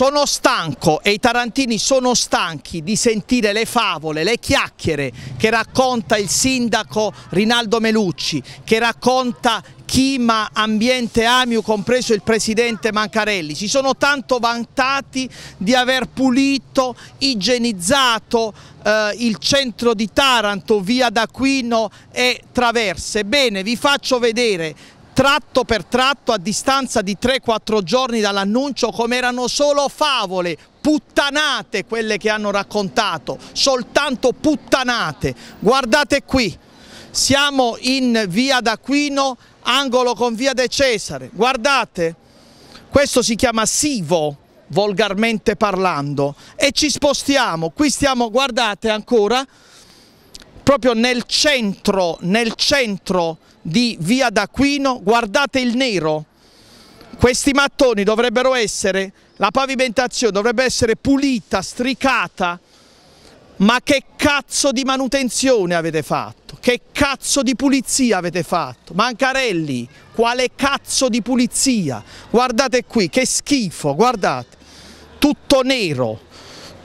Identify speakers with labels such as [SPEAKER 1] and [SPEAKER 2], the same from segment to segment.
[SPEAKER 1] sono stanco e i tarantini sono stanchi di sentire le favole, le chiacchiere che racconta il sindaco Rinaldo Melucci, che racconta Chima, Ambiente Amiu, compreso il presidente Mancarelli. Si sono tanto vantati di aver pulito, igienizzato eh, il centro di Taranto, via d'Aquino e Traverse. Bene, vi faccio vedere tratto per tratto a distanza di 3-4 giorni dall'annuncio come erano solo favole, puttanate quelle che hanno raccontato, soltanto puttanate. Guardate qui, siamo in via d'Aquino, angolo con via De Cesare, guardate, questo si chiama Sivo volgarmente parlando e ci spostiamo, qui stiamo, guardate ancora, proprio nel centro, nel centro di Via d'Aquino, guardate il nero, questi mattoni dovrebbero essere, la pavimentazione dovrebbe essere pulita, stricata, ma che cazzo di manutenzione avete fatto? Che cazzo di pulizia avete fatto? Mancarelli, quale cazzo di pulizia? Guardate qui, che schifo, guardate, tutto nero,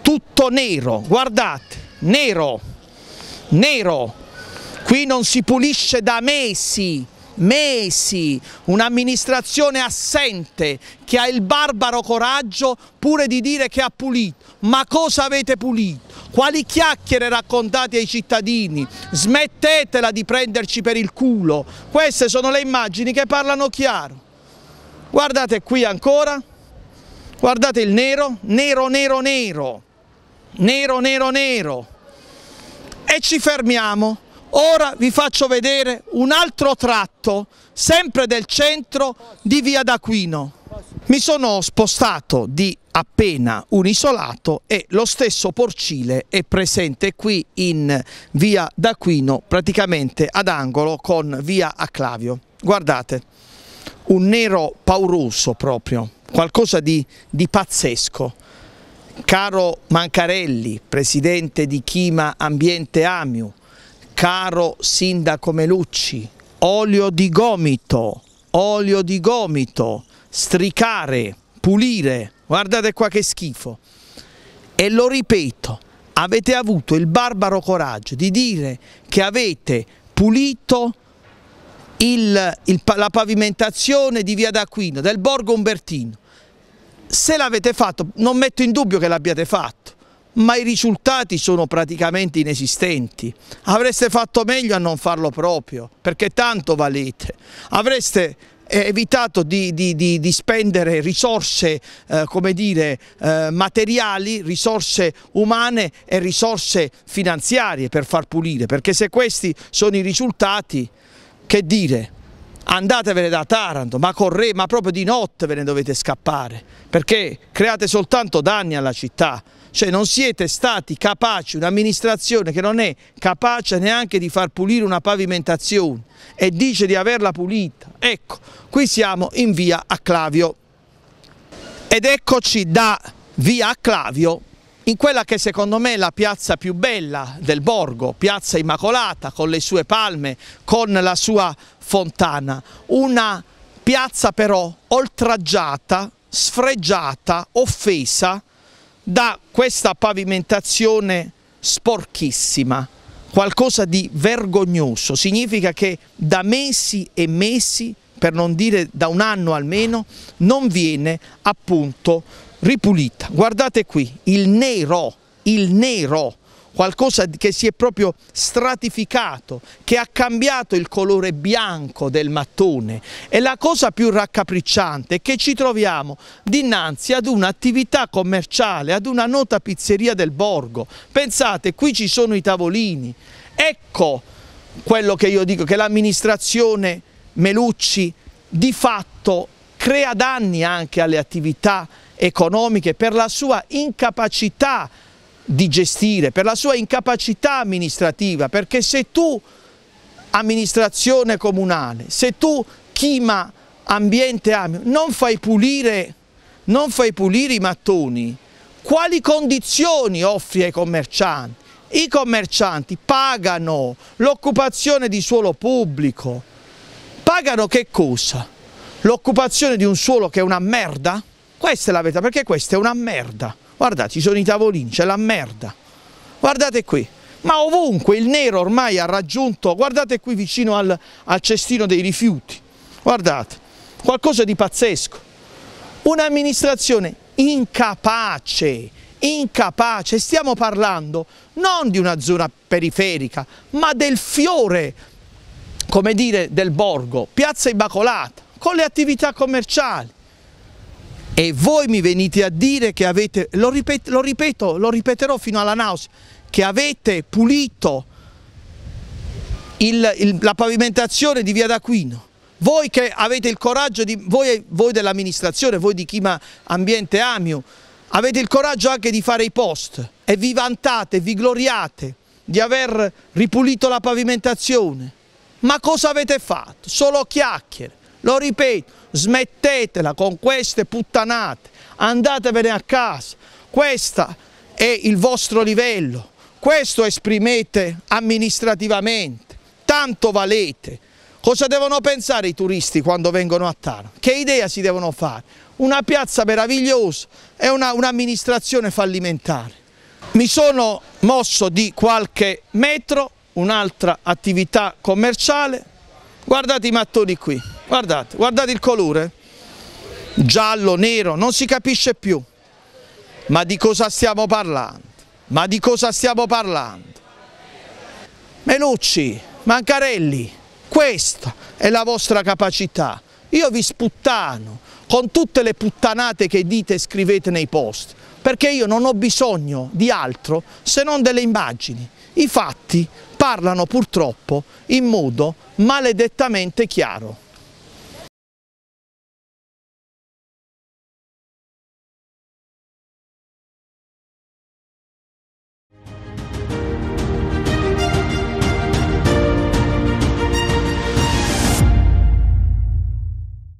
[SPEAKER 1] tutto nero, guardate, nero, nero, qui non si pulisce da mesi mesi, un'amministrazione assente che ha il barbaro coraggio pure di dire che ha pulito. Ma cosa avete pulito? Quali chiacchiere raccontate ai cittadini? Smettetela di prenderci per il culo. Queste sono le immagini che parlano chiaro. Guardate qui ancora, guardate il nero, nero, nero, nero, nero, nero, nero. E ci fermiamo. Ora vi faccio vedere un altro tratto, sempre del centro di Via d'Aquino. Mi sono spostato di appena un isolato e lo stesso porcile è presente qui in Via d'Aquino, praticamente ad angolo con Via Aclavio. Guardate, un nero pauroso proprio, qualcosa di, di pazzesco. Caro Mancarelli, presidente di Chima Ambiente Amiu, caro sindaco Melucci, olio di gomito, olio di gomito, stricare, pulire, guardate qua che schifo. E lo ripeto, avete avuto il barbaro coraggio di dire che avete pulito il, il, la pavimentazione di Via d'Aquino, del Borgo Umbertino. Se l'avete fatto, non metto in dubbio che l'abbiate fatto ma i risultati sono praticamente inesistenti. Avreste fatto meglio a non farlo proprio, perché tanto valete. Avreste eh, evitato di, di, di, di spendere risorse eh, come dire, eh, materiali, risorse umane e risorse finanziarie per far pulire, perché se questi sono i risultati, che dire? andatevene da Taranto, ma, corre, ma proprio di notte ve ne dovete scappare, perché create soltanto danni alla città. Cioè non siete stati capaci, un'amministrazione che non è capace neanche di far pulire una pavimentazione e dice di averla pulita. Ecco, qui siamo in via a Ed eccoci da via a in quella che secondo me è la piazza più bella del borgo, piazza Immacolata, con le sue palme, con la sua fontana, una piazza però oltraggiata, sfregiata, offesa da questa pavimentazione sporchissima, qualcosa di vergognoso. Significa che da mesi e mesi, per non dire da un anno almeno, non viene appunto ripulita. Guardate qui, il nero, il nero qualcosa che si è proprio stratificato, che ha cambiato il colore bianco del mattone e la cosa più raccapricciante è che ci troviamo dinanzi ad un'attività commerciale, ad una nota pizzeria del borgo. Pensate, qui ci sono i tavolini. Ecco quello che io dico, che l'amministrazione Melucci di fatto crea danni anche alle attività economiche per la sua incapacità di gestire, per la sua incapacità amministrativa, perché se tu amministrazione comunale, se tu chima ambiente non fai pulire, non fai pulire i mattoni, quali condizioni offri ai commercianti? I commercianti pagano l'occupazione di suolo pubblico, pagano che cosa? L'occupazione di un suolo che è una merda? Questa è la verità, perché questa è una merda. Guardate, ci sono i tavolini, c'è la merda. Guardate qui. Ma ovunque il nero ormai ha raggiunto, guardate qui vicino al, al cestino dei rifiuti. Guardate, qualcosa di pazzesco. Un'amministrazione incapace, incapace, stiamo parlando non di una zona periferica, ma del fiore, come dire, del borgo, Piazza Immacolata, con le attività commerciali e voi mi venite a dire che avete, lo, ripet, lo ripeto, lo ripeterò fino alla nausea, che avete pulito il, il, la pavimentazione di Via d'Aquino. Voi che avete il coraggio, di, voi, voi dell'amministrazione, voi di Chima Ambiente Amio, avete il coraggio anche di fare i post e vi vantate, vi gloriate di aver ripulito la pavimentazione. Ma cosa avete fatto? Solo chiacchiere. Lo ripeto, smettetela con queste puttanate, andatevene a casa, questo è il vostro livello, questo esprimete amministrativamente, tanto valete. Cosa devono pensare i turisti quando vengono a Taranto? Che idea si devono fare? Una piazza meravigliosa e un'amministrazione un fallimentare. Mi sono mosso di qualche metro, un'altra attività commerciale, guardate i mattoni qui. Guardate, guardate il colore, giallo, nero, non si capisce più. Ma di cosa stiamo parlando? Ma di cosa stiamo parlando? Melucci, Mancarelli, questa è la vostra capacità. Io vi sputtano con tutte le puttanate che dite e scrivete nei post, perché io non ho bisogno di altro se non delle immagini. I fatti parlano purtroppo in modo maledettamente chiaro.